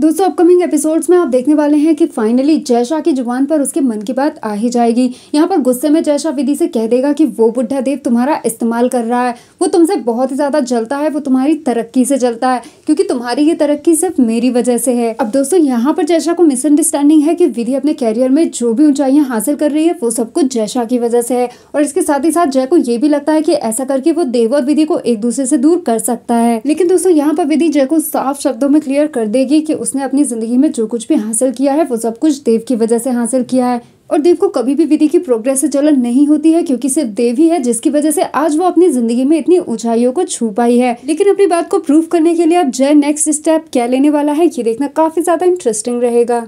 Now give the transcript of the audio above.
दोस्तों upcoming episodes में आप देखने वाले हैं कि फाइनली जयशाह की जुबान पर उसके मन की बात आ ही जाएगी यहाँ पर गुस्से में जयशा विधि से कह देगा कि वो बुढ़ा देव तुम्हारा इस्तेमाल कर रहा है वो तुमसे बहुत ही ज़्यादा जलता है वो तुम्हारी तरक्की से जलता है क्योंकि तुम्हारी ये तरक्की सिर्फ मेरी वजह से है अब दोस्तों यहाँ पर जयशाह को मिसअंडरस्टैंडिंग है कि विधि अपने कैरियर में जो भी ऊंचाइयाँ हासिल कर रही है वो सब कुछ जयशाह की वजह से है और इसके साथ ही साथ जय को ये भी लगता है की ऐसा करके वो देव और विधि को एक दूसरे से दूर कर सकता है लेकिन दोस्तों यहाँ पर विधि जय को साफ शब्दों में क्लियर कर देगी की उसने अपनी ज़िंदगी में जो कुछ भी हासिल किया है वो सब कुछ देव की वजह से हासिल किया है और देव को कभी भी विधि की प्रोग्रेस से जलन नहीं होती है क्योंकि सिर्फ देव ही है जिसकी वजह से आज वो अपनी जिंदगी में इतनी ऊंचाइयों को छू पाई है लेकिन अपनी बात को प्रूव करने के लिए अब जय नेक्स्ट स्टेप क्या लेने वाला है ये देखना काफी ज्यादा इंटरेस्टिंग रहेगा